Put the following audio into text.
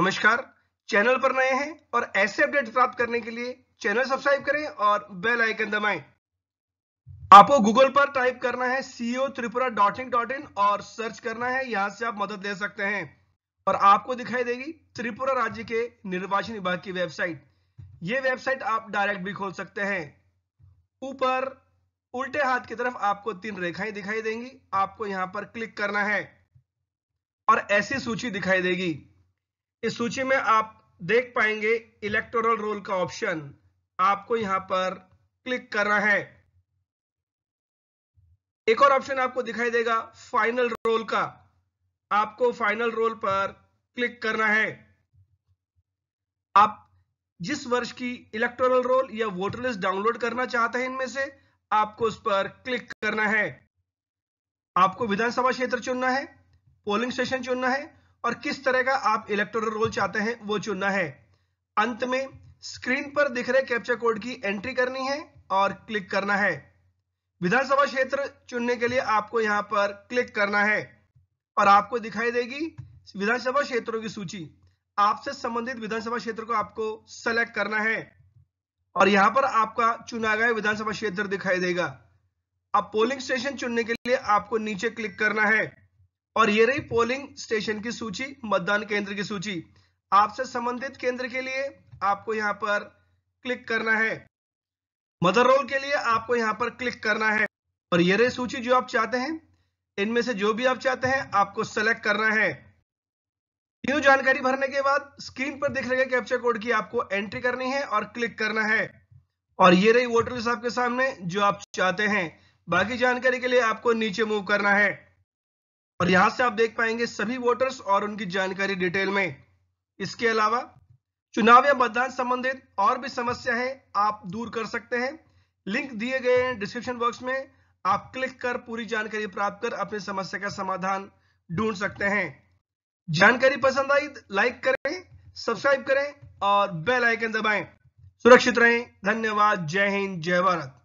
नमस्कार चैनल पर नए हैं और ऐसे अपडेट प्राप्त करने के लिए चैनल सब्सक्राइब करें और बेल आइकन दबाएं आपको गूगल पर टाइप करना है CEO e Tripura dot in dot in और सर्च करना है यहां से आप मदद ले सकते हैं और आपको दिखाई देगी त्रिपुरा राज्य के निर्वाचन विभाग की वेबसाइट ये वेबसाइट आप डायरेक्ट भी खोल सकते हैं ऊपर उल्टे हाथ की तरफ आपको तीन रेखाएं दिखाई देंगी आपको यहां पर क्लिक करना है और ऐसी सूची दिखाई देगी इस सूची में आप देख पाएंगे इलेक्टोरल रोल का ऑप्शन आपको यहां पर क्लिक करना है एक और ऑप्शन आपको दिखाई देगा फाइनल रोल का आपको फाइनल रोल पर क्लिक करना है आप जिस वर्ष की इलेक्टोरल रोल या वोटर लिस्ट डाउनलोड करना चाहते हैं इनमें से आपको उस पर क्लिक करना है आपको विधानसभा क्षेत्र चुनना है पोलिंग स्टेशन चुनना है और किस तरह का आप इलेक्टोरल रोल चाहते हैं वो चुनना है अंत में स्क्रीन पर दिख रहे कैप्चर कोड की एंट्री करनी है और क्लिक करना है विधानसभा क्षेत्र चुनने के लिए आपको यहां पर क्लिक करना है और आपको दिखाई देगी विधानसभा क्षेत्रों की सूची आपसे संबंधित विधानसभा क्षेत्र को आपको सेलेक्ट करना है और यहां पर आपका चुना गया विधानसभा क्षेत्र दिखाई देगा अब पोलिंग स्टेशन चुनने के लिए आपको नीचे क्लिक करना है और ये रही पोलिंग स्टेशन की सूची मतदान केंद्र की सूची आपसे संबंधित केंद्र के लिए आपको यहाँ पर क्लिक करना है मदर रोल के लिए आपको यहां पर क्लिक करना है और ये रही सूची जो आप चाहते हैं इनमें से जो भी आप चाहते हैं आपको सेलेक्ट करना है न्यू जानकारी भरने के बाद स्क्रीन पर दिख रहे कैप्चर कोड की आपको एंट्री करनी है और क्लिक करना है और ये रही वोटर लिस्ट आपके सामने जो आप चाहते हैं बाकी जानकारी के लिए आपको नीचे मूव करना है और यहां से आप देख पाएंगे सभी वोटर्स और उनकी जानकारी डिटेल में इसके अलावा चुनाव या मतदान संबंधित और भी समस्याएं आप दूर कर सकते हैं लिंक दिए गए हैं डिस्क्रिप्शन बॉक्स में आप क्लिक कर पूरी जानकारी प्राप्त कर अपनी समस्या का समाधान ढूंढ सकते हैं जानकारी पसंद आई लाइक करें सब्सक्राइब करें और बेल आइकन दबाएं सुरक्षित रहें धन्यवाद जय हिंद जय भारत